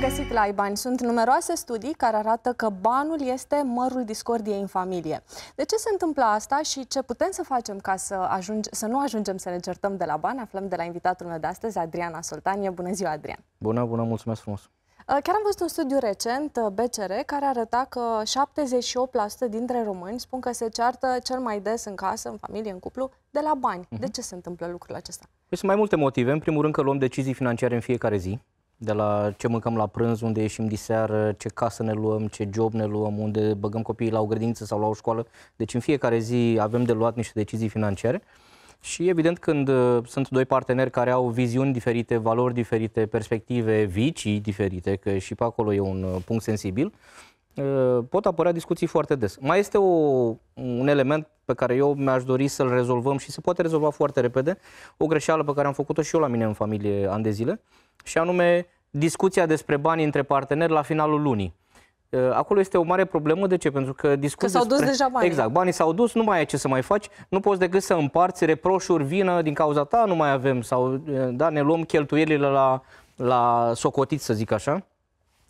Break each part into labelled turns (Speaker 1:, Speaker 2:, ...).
Speaker 1: găsit la iBani! Sunt numeroase studii care arată că banul este mărul discordiei în familie. De ce se întâmplă asta și ce putem să facem ca să, ajunge, să nu ajungem să ne certăm de la bani? Aflăm de la invitatul meu de astăzi, Adriana Soltanie. Bună ziua, Adrian!
Speaker 2: Bună, bună, mulțumesc frumos!
Speaker 1: Uh, chiar am văzut un studiu recent, uh, BCR, care arăta că 78% dintre români spun că se ceartă cel mai des în casă, în familie, în cuplu, de la bani. Uh-huh. De mhm. ce se întâmplă lucrul acesta?
Speaker 2: Păi sunt mai multe motive. În primul rând că luăm decizii financiare în fiecare zi. De la ce mâncăm la prânz, unde ieșim diseară, ce casă ne luăm, ce job ne luăm, unde băgăm copiii la o grădiniță sau la o școală. Deci în fiecare zi avem de luat niște decizii financiare. Și evident când uh, sunt doi parteneri care au viziuni diferite, valori diferite, perspective, vicii diferite, că și pe acolo e un uh, punct sensibil, uh, pot apărea discuții foarte des. Mai este o, un element pe care eu mi-aș dori să-l rezolvăm și se poate rezolva foarte repede, o greșeală pe care am făcut-o și eu la mine în familie ani de zile, și anume discuția despre bani între parteneri la finalul lunii. Eh, acolo este o mare problemă. De ce? Pentru că discutăm Că s-au dus despre... deja banii. Exact, banii s-au dus, nu mai ai ce să mai faci, nu poți decât să împarți reproșuri, vină din cauza ta, nu mai avem, sau eh, da, ne luăm cheltuielile la, la socotit, să zic așa.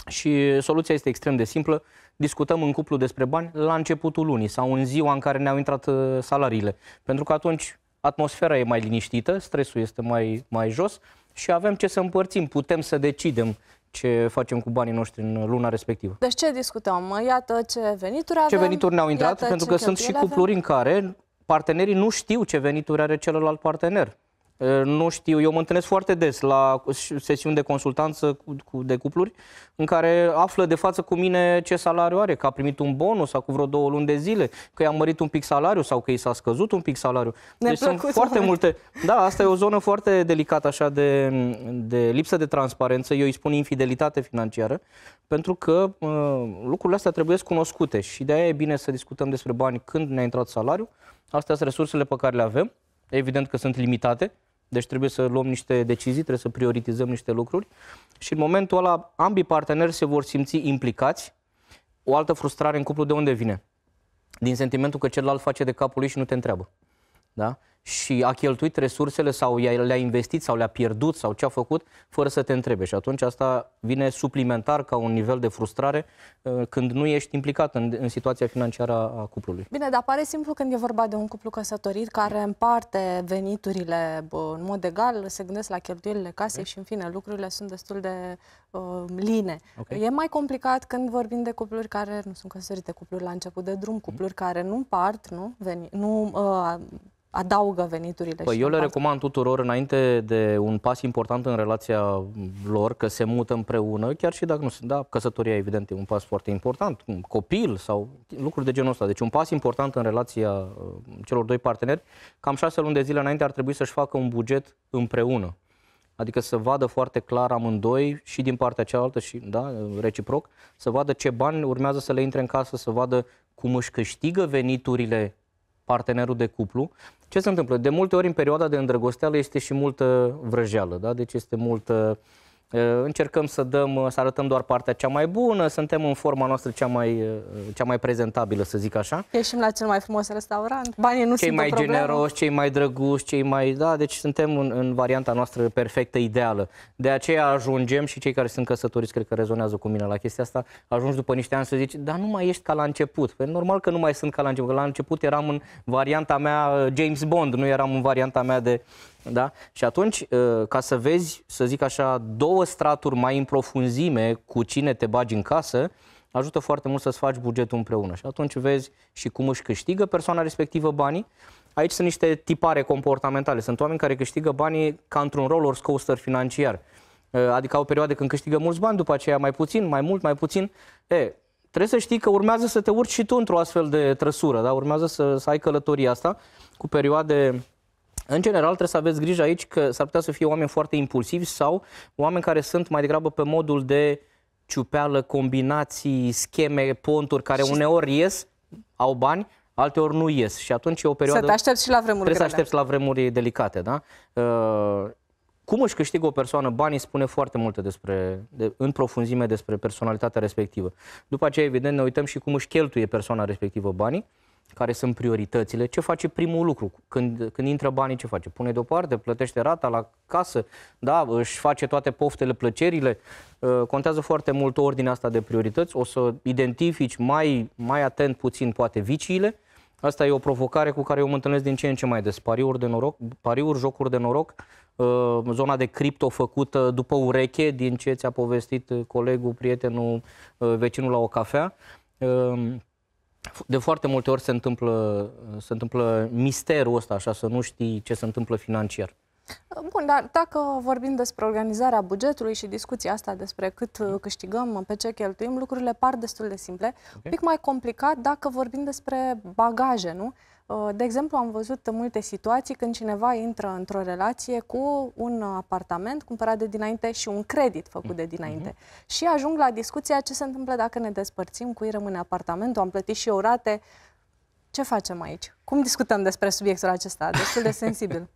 Speaker 2: Și soluția este extrem de simplă. Discutăm în cuplu despre bani la începutul lunii sau în ziua în care ne-au intrat eh, salariile. Pentru că atunci atmosfera e mai liniștită, stresul este mai, mai jos și avem ce să împărțim, putem să decidem ce facem cu banii noștri în luna respectivă.
Speaker 1: Deci ce discutăm? Iată ce venituri avem. Ce venituri ne-au intrat, pentru că sunt și cupluri avem.
Speaker 2: în care partenerii nu știu ce venituri are celălalt partener. Uh, nu știu, eu mă întâlnesc foarte des la sesiuni de consultanță cu, de cupluri în care află de față cu mine ce salariu are, că a primit un bonus sau cu vreo două luni de zile, că i-a mărit un pic salariu sau că i s-a scăzut un pic salariu. Ne deci sunt foarte oameni. multe. Da, asta e o zonă foarte delicată așa de, de lipsă de transparență, eu îi spun infidelitate financiară, pentru că uh, lucrurile astea trebuie cunoscute și de aia e bine să discutăm despre bani când ne-a intrat salariu. astea sunt resursele pe care le avem Evident că sunt limitate, deci trebuie să luăm niște decizii, trebuie să prioritizăm niște lucruri și în momentul ăla ambii parteneri se vor simți implicați. O altă frustrare în cuplu de unde vine? Din sentimentul că celălalt face de capul lui și nu te întreabă. Da? și a cheltuit resursele sau le-a investit sau le-a pierdut sau ce a făcut fără să te întrebe. Și atunci asta vine suplimentar ca un nivel de frustrare uh, când nu ești implicat în, în situația financiară a cuplului.
Speaker 1: Bine, dar pare simplu când e vorba de un cuplu căsătorit care împarte veniturile în mod egal, se gândesc la cheltuielile casei okay. și în fine lucrurile sunt destul de uh, line. Okay. E mai complicat când vorbim de cupluri care nu sunt căsătorite, cupluri la început de drum, mhm. cupluri mm. care nu împart, nu, veni, nu uh, adaugă veniturile. Păi eu le
Speaker 2: recomand tuturor, înainte de un pas important în relația lor, că se mută împreună, chiar și dacă nu sunt, da, căsătoria evident e un pas foarte important, un copil sau lucruri de genul ăsta. Deci un pas important în relația uh, celor doi parteneri, cam șase luni de zile înainte ar trebui să-și facă un buget împreună. Adică să vadă foarte clar amândoi și din partea cealaltă și, da, reciproc, să vadă ce bani urmează să le intre în casă, să vadă cum își câștigă veniturile partenerul de cuplu. Ce se întâmplă? De multe ori în perioada de îndrăgosteală este și multă vrăjeală, da? deci este multă uh, Uh, încercăm să dăm, uh, să arătăm doar partea cea mai bună, suntem în forma noastră cea mai, uh, cea mai prezentabilă, să zic așa.
Speaker 1: Ieșim la cel mai frumos restaurant, banii nu cei sunt mai o generoși,
Speaker 2: cei mai drăguși, cei mai... Da, deci suntem în, în varianta noastră perfectă, ideală. De aceea ajungem și cei care sunt căsătoriți, cred că rezonează cu mine la chestia asta, ajungi după niște ani să zici, dar nu mai ești ca la început. Păi normal că nu mai sunt ca la început, că la început eram în varianta mea James Bond, nu eram în varianta mea de da? Și atunci, ă, ca să vezi, să zic așa, două straturi mai în profunzime cu cine te bagi în casă, ajută foarte mult să-ți faci bugetul împreună. Și atunci vezi și cum își câștigă persoana respectivă banii. Aici sunt niște tipare comportamentale. Sunt oameni care câștigă banii ca într-un roller coaster financiar. Ă, adică au perioade când câștigă mulți bani, după aceea mai puțin, mai mult, mai puțin. E, trebuie să știi că urmează să te urci și tu într-o astfel de trăsură, da? urmează să, să ai călătoria asta cu perioade în general, trebuie să aveți grijă aici că s-ar putea să fie oameni foarte impulsivi sau oameni care sunt mai degrabă pe modul de ciupeală, combinații, scheme, ponturi care și uneori ies, au bani, alteori nu ies. Și atunci e o perioadă... Să te aștepți și la vremuri Trebuie grele. să aștepți la vremuri delicate, da? Uh, cum își câștigă o persoană banii spune foarte multe despre, de, în profunzime despre personalitatea respectivă. După aceea, evident, ne uităm și cum își cheltuie persoana respectivă banii care sunt prioritățile, ce face primul lucru? Când, când intră banii, ce face? Pune deoparte, plătește rata la casă, da, își face toate poftele, plăcerile. Uh, contează foarte mult ordinea asta de priorități. O să identifici mai, mai atent puțin, poate, viciile. Asta e o provocare cu care eu mă întâlnesc din ce în ce mai des. Pariuri de noroc, pariuri, jocuri de noroc, uh, zona de cripto făcută după ureche, din ce ți-a povestit uh, colegul, prietenul, vecinul la o cafea de foarte multe ori se întâmplă, se întâmplă misterul ăsta, așa, să nu știi ce se întâmplă financiar.
Speaker 1: Bun, dar dacă vorbim despre organizarea bugetului și discuția asta despre cât uh, câștigăm, pe ce cheltuim, lucrurile par destul de simple. Okay. Un pic mai complicat dacă vorbim despre bagaje, nu? Uh, de exemplu, am văzut multe situații când cineva intră într-o relație cu un apartament cumpărat de dinainte și un credit făcut de mm-hmm. dinainte. Mm-hmm. Și ajung la discuția ce se întâmplă dacă ne despărțim, cui rămâne apartamentul, am plătit și eu rate, ce facem aici? Cum discutăm despre subiectul acesta, destul de sensibil?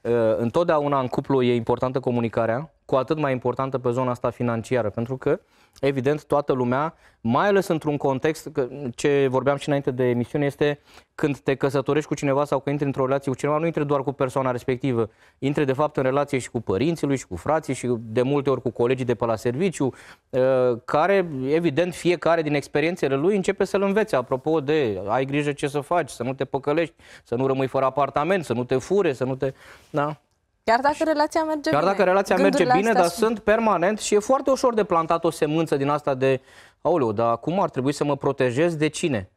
Speaker 2: Uh, întotdeauna în cuplu e importantă comunicarea, cu atât mai importantă pe zona asta financiară, pentru că uh, evident, toată lumea, mai ales într-un context, că ce vorbeam și înainte de emisiune, este când te căsătorești cu cineva sau că intri într-o relație cu cineva, nu intri doar cu persoana respectivă, intri de fapt în relație și cu părinții lui și cu frații și de multe ori cu colegii de pe la serviciu, ă, care, evident, fiecare din experiențele lui începe să-l învețe. Apropo de ai grijă ce să faci, să nu te păcălești, să nu rămâi fără apartament, să nu te fure, să nu te... Da?
Speaker 1: Chiar dacă relația merge Chiar bine. dacă relația merge bine, dar sunt... sunt
Speaker 2: permanent și e foarte ușor de plantat o semânță din asta de aoleu, dar acum ar trebui să mă protejez de cine?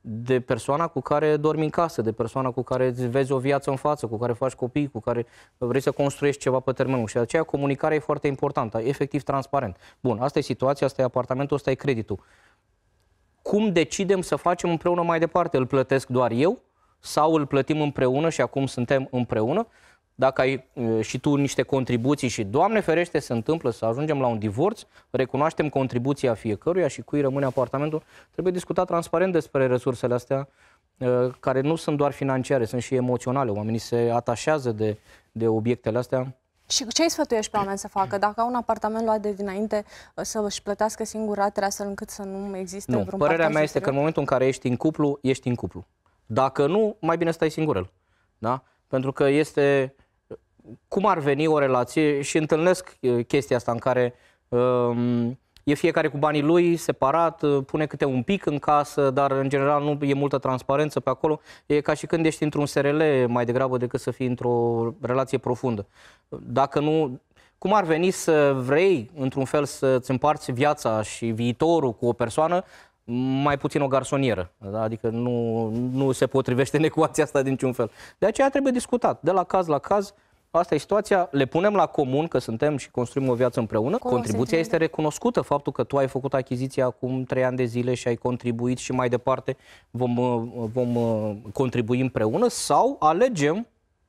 Speaker 2: De persoana cu care dormi în casă, de persoana cu care îți vezi o viață în față, cu care faci copii, cu care vrei să construiești ceva pe termen lung. Și aceea comunicarea e foarte importantă, efectiv transparent. Bun, asta e situația, asta e apartamentul, asta e creditul. Cum decidem să facem împreună mai departe? Îl plătesc doar eu sau îl plătim împreună și acum suntem împreună? dacă ai și tu niște contribuții și, Doamne ferește, se întâmplă să ajungem la un divorț, recunoaștem contribuția fiecăruia și cui rămâne apartamentul, trebuie discutat transparent despre resursele astea care nu sunt doar financiare, sunt și emoționale. Oamenii se atașează de, de obiectele astea.
Speaker 1: Și ce îi sfătuiești pe oameni să facă? Dacă au un apartament luat de dinainte, să își plătească singur ratele astfel încât să nu existe nu, vreun Părerea mea este că în momentul
Speaker 2: în care ești în cuplu, ești în cuplu. Dacă nu, mai bine stai singurel. Da? Pentru că este cum ar veni o relație și întâlnesc chestia asta în care um, e fiecare cu banii lui, separat, uh, pune câte un pic în casă, dar în general nu e multă transparență pe acolo. E ca și când ești într-un SRL mai degrabă decât să fii într-o relație profundă. Dacă nu, cum ar veni să vrei, într-un fel, să-ți împarți viața și viitorul cu o persoană, mai puțin o garsonieră. Da? Adică nu, nu se potrivește în ecuația asta din niciun fel. De aceea trebuie discutat, de la caz la caz, Asta e situația, le punem la comun că suntem și construim o viață împreună. Cum Contribuția este recunoscută, faptul că tu ai făcut achiziția acum 3 ani de zile și ai contribuit și mai departe vom, uh, vom uh, contribui împreună sau alegem,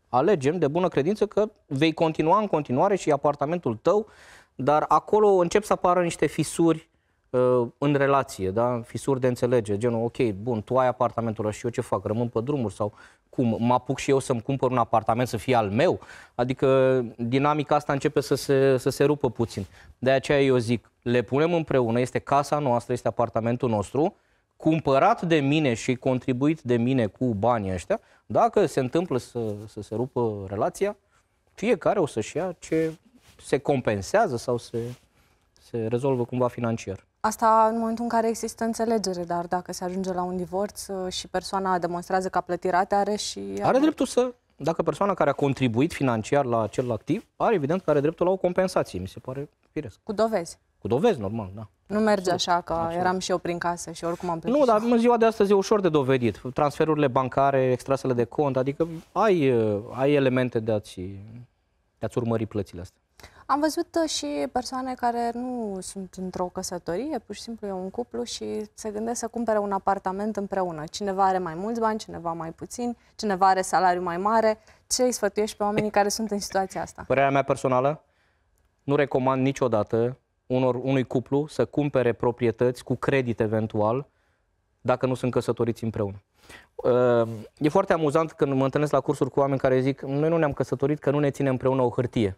Speaker 2: alegem de bună credință că vei continua în continuare și apartamentul tău, dar acolo încep să apară niște fisuri Uh, în relație, da? fisuri de înțelege, genul, ok, bun, tu ai apartamentul ăla și eu ce fac, rămân pe drumuri sau cum, mă apuc și eu să-mi cumpăr un apartament să fie al meu? Adică dinamica asta începe să se, să se rupă puțin. De aceea eu zic, le punem împreună, este casa noastră, este apartamentul nostru, cumpărat de mine și contribuit de mine cu banii ăștia, dacă se întâmplă să, să se rupă relația, fiecare o să-și ia ce se compensează sau se, se rezolvă cumva financiar.
Speaker 1: Asta în momentul în care există înțelegere, dar dacă se ajunge la un divorț uh, și persoana demonstrează că a plătit rate, are și... Are dreptul
Speaker 2: să... Dacă persoana care a contribuit financiar la acel activ, are evident că are dreptul la o compensație, mi se pare firesc. Cu dovezi. Cu dovezi, normal, da.
Speaker 1: Nu merge așa, că Absolut. eram și eu prin casă și oricum am plătit. Nu, dar
Speaker 2: în ziua de astăzi e ușor de dovedit. Transferurile bancare, extrasele de cont, adică ai, uh, ai elemente de a-ți, de a urmări plățile astea.
Speaker 1: Am văzut uh, și persoane care nu sunt într-o căsătorie, pur și simplu e un cuplu și se gândesc să cumpere un apartament împreună. Cineva are mai mulți bani, cineva mai puțin, cineva are salariu mai mare. Ce îi sfătuiești pe oamenii care sunt în situația asta?
Speaker 2: Părerea mea personală, nu recomand niciodată unor, unui cuplu să cumpere proprietăți cu credit eventual dacă nu sunt căsătoriți împreună. Uh, e foarte amuzant când mă întâlnesc la cursuri cu oameni care zic noi nu ne-am căsătorit că nu ne ținem împreună o hârtie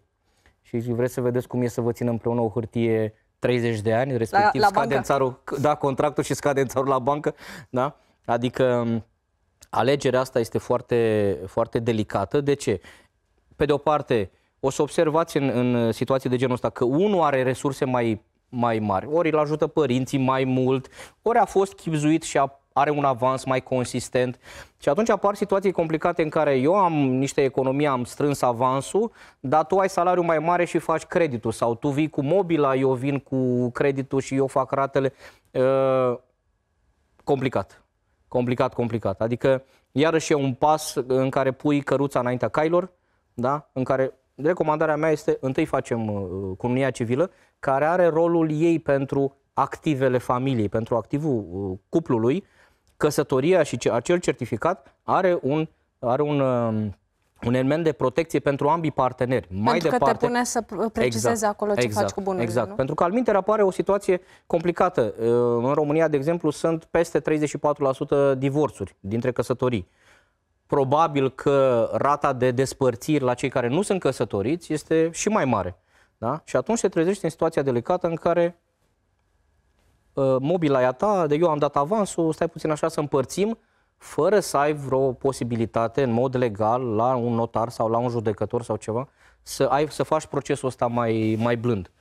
Speaker 2: și vreți să vedeți cum e să vă țină împreună o hârtie 30 de ani, respectiv la, la scade în țarul, da, contractul și scade în țarul la bancă, da? Adică alegerea asta este foarte, foarte delicată. De ce? Pe de o parte, o să observați în, în situații de genul ăsta că unul are resurse mai mai mari. Ori îl ajută părinții mai mult, ori a fost chipzuit și a are un avans mai consistent. Și atunci apar situații complicate în care eu am niște economii, am strâns avansul, dar tu ai salariu mai mare și faci creditul. Sau tu vii cu mobila, eu vin cu creditul și eu fac ratele. Ă, complicat. Complicat, complicat. Adică iarăși e un pas în care pui căruța înaintea cailor, da? în care recomandarea mea este întâi facem uh, cununia civilă, care are rolul ei pentru activele familiei, pentru activul uh, cuplului, căsătoria și acel certificat are un, are un um, un element de protecție pentru ambii parteneri. Pentru Mai că departe, te pune
Speaker 1: să precizezi exact, acolo ce exact, faci cu bunurile, Exact, nu?
Speaker 2: pentru că alminter apare o situație complicată. Uh, în România, de exemplu, sunt peste 34% divorțuri dintre căsătorii. Probabil că rata de despărțiri la cei care nu sunt căsătoriți este și mai mare. Da? Și atunci se trezește în situația delicată în care Uh, mobila e a ta, de eu am dat avansul, stai puțin așa să împărțim, fără să ai vreo posibilitate în mod legal la un notar sau la un judecător sau ceva, să, ai, să faci procesul ăsta mai, mai blând.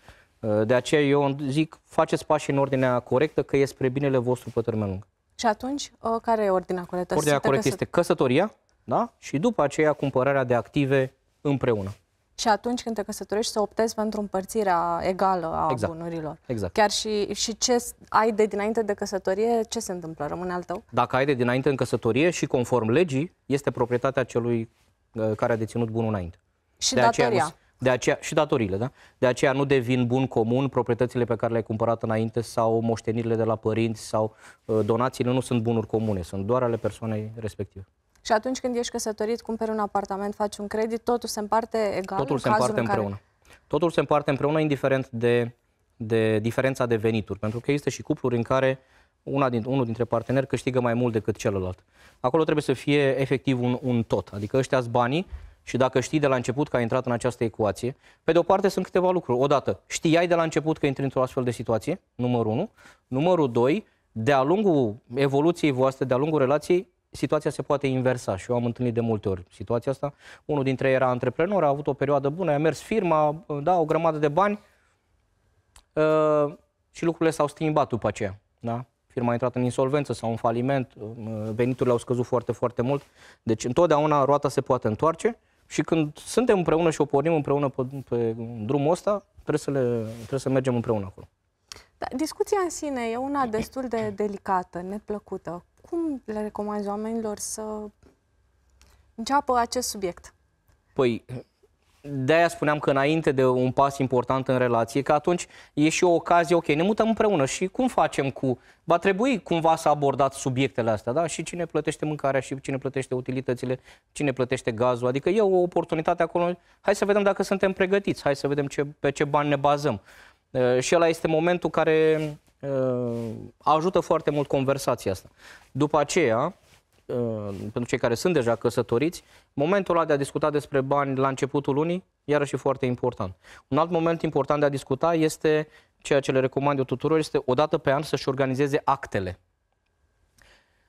Speaker 2: Uh, de aceea eu zic, faceți pașii în ordinea corectă, că e spre binele vostru pe termen lung.
Speaker 1: Și atunci, uh, care e ordinea corectă? Ordinea corectă este
Speaker 2: căsătoria, da? Și după aceea cumpărarea de active împreună
Speaker 1: și atunci când te căsătorești să optezi pentru împărțirea egală a exact. bunurilor. Exact. Chiar și, și ce ai de dinainte de căsătorie, ce se întâmplă? Rămâne al tău?
Speaker 2: Dacă ai de dinainte în căsătorie și conform legii, este proprietatea celui uh, care a deținut bunul înainte.
Speaker 1: Și de datoria. Aceea nu,
Speaker 2: de aceea, și datoriile, da? De aceea nu devin bun comun proprietățile pe care le-ai cumpărat înainte sau moștenirile de la părinți sau uh, donațiile nu sunt bunuri comune, sunt doar ale persoanei respective
Speaker 1: și atunci când ești căsătorit, cumperi un apartament, faci un credit, totul se împarte egal. Totul se împarte împreună.
Speaker 2: Care... Totul se împarte împreună, indiferent de, de diferența de venituri, pentru că există și cupluri în care una din, unul dintre parteneri câștigă mai mult decât celălalt. Acolo trebuie să fie efectiv un, un tot, adică ăștia banii și dacă știi de la început că ai intrat în această ecuație, pe de o parte sunt câteva lucruri. Odată, știai de la început că intri într-o astfel de situație, numărul 1. Numărul 2, de-a lungul evoluției voastre, de-a lungul relației, situația se poate inversa și eu am întâlnit de multe ori situația asta. Unul dintre ei era antreprenor, a avut o perioadă bună, a mers firma, da, o grămadă de bani uh, și lucrurile s-au schimbat după aceea. Da? Firma a intrat în insolvență sau în faliment, uh, veniturile au scăzut foarte, foarte mult. Deci întotdeauna roata se poate întoarce și când suntem împreună și o pornim împreună pe, pe drumul ăsta, trebuie să, le, trebuie să mergem împreună acolo.
Speaker 1: Da, discuția în sine e una destul de delicată, neplăcută cum le recomanzi oamenilor să înceapă acest subiect?
Speaker 2: Păi, de-aia spuneam că înainte de un pas important în relație, că atunci e și o ocazie, ok, ne mutăm împreună și cum facem cu... Va trebui cumva să abordați subiectele astea, da? Și cine plătește mâncarea și cine plătește utilitățile, cine plătește gazul, adică e o oportunitate acolo. Hai să vedem dacă suntem pregătiți, hai să vedem ce, pe ce bani ne bazăm. și ăla este momentul care Uh, ajută foarte mult conversația asta. După aceea, uh, pentru cei care sunt deja căsătoriți, momentul ăla de a discuta despre bani la începutul lunii, iarăși e foarte important. Un alt moment important de a discuta este ceea ce le recomand eu tuturor, este odată pe an să-și organizeze actele.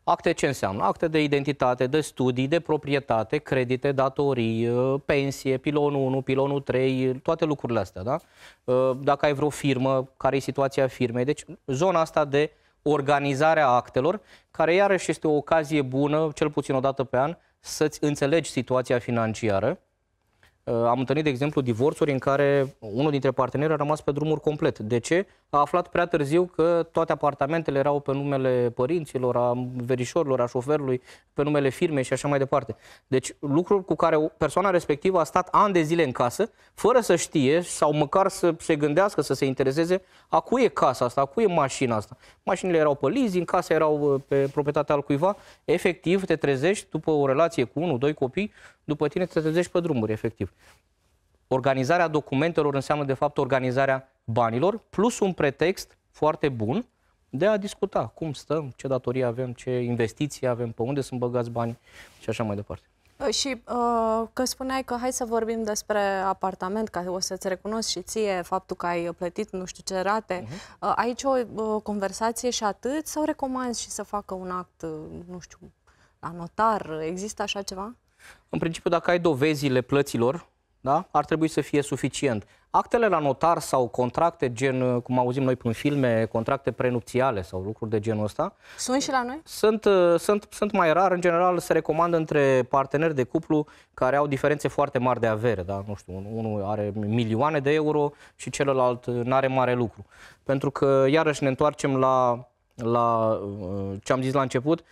Speaker 2: Acte ce înseamnă? Acte de identitate, de studii, de proprietate, credite, datorii, uh, pensie, pilonul 1, pilonul 3, toate lucrurile astea, da? Uh, dacă ai vreo firmă, care e situația firmei? Deci zona asta de organizarea actelor, care iarăși este o ocazie bună, cel puțin o dată pe an, să-ți înțelegi situația financiară, Uh, am întâlnit, de exemplu, divorțuri în care unul dintre parteneri a rămas pe drumuri complet. De ce? A aflat prea târziu că toate apartamentele erau pe numele părinților, a verișorilor, a șoferului, pe numele firmei și așa mai departe. Deci lucruri cu care persoana respectivă a stat ani de zile în casă, fără să știe sau măcar să se gândească, să se intereseze a cui e casa asta, a cui e mașina asta. Mașinile erau pe leasing, casa erau uh, pe proprietatea al cuiva. Efectiv, te trezești după o relație cu unul, doi copii, după tine te trezești pe drumuri, efectiv. Organizarea documentelor înseamnă, de fapt, organizarea banilor, plus un pretext foarte bun de a discuta cum stăm, ce datorii avem, ce investiții avem, pe unde sunt băgați bani și așa mai departe.
Speaker 1: Păi și uh, că spuneai că hai să vorbim despre apartament, că o să-ți recunosc și ție faptul că ai plătit nu știu ce rate. Uh-huh. Uh, aici o uh, conversație și atât sau recomanzi și să facă un act, uh, nu știu, la notar? Există așa ceva?
Speaker 2: În principiu, dacă ai dovezile plăților, da, ar trebui să fie suficient. Actele la notar sau contracte gen, uh, cum auzim noi prin filme, contracte prenupțiale sau lucruri de genul ăsta. Sunt și la noi? Sunt, uh, sunt, sunt mai rar. În general se recomandă între parteneri de cuplu care au diferențe foarte mari de avere. Da? Nu știu, unul are milioane de euro și celălalt uh, nu are mare lucru. Pentru că, iarăși, ne întoarcem la, la ce am zis la început,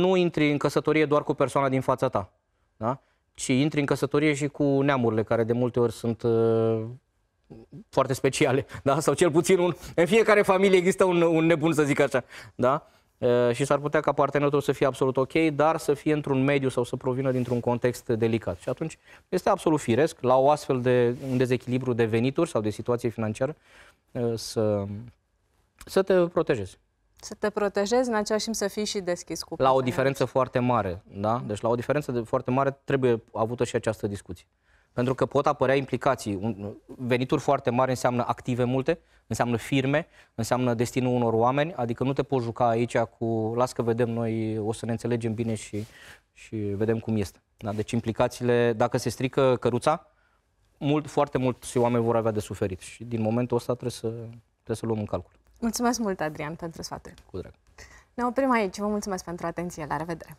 Speaker 2: nu intri în căsătorie doar cu persoana din fața ta da? Ci intri în căsătorie și cu neamurile, care de multe ori sunt uh, foarte speciale, da? sau cel puțin un, în fiecare familie există un, un nebun, să zic așa. Da? Uh, și s-ar putea ca partenerul să fie absolut ok, dar să fie într-un mediu sau să provină dintr-un context delicat. Și atunci este absolut firesc la o astfel de un dezechilibru de venituri sau de situație financiară uh, să, să te protejezi.
Speaker 1: Să te protejezi, în același timp să fii și deschis cu La o diferență
Speaker 2: foarte mare, da? Deci la o diferență de foarte mare trebuie avută și această discuție. Pentru că pot apărea implicații. Venituri foarte mari înseamnă active multe, înseamnă firme, înseamnă destinul unor oameni, adică nu te poți juca aici cu las că vedem noi, o să ne înțelegem bine și, și vedem cum este. Da? Deci implicațiile, dacă se strică căruța, mult, foarte mulți oameni vor avea de suferit și din momentul ăsta trebuie să, trebuie să luăm în calcul.
Speaker 1: Mulțumesc mult, Adrian, pentru sfaturi. Cu drag. Ne oprim aici. Vă mulțumesc pentru atenție. La revedere!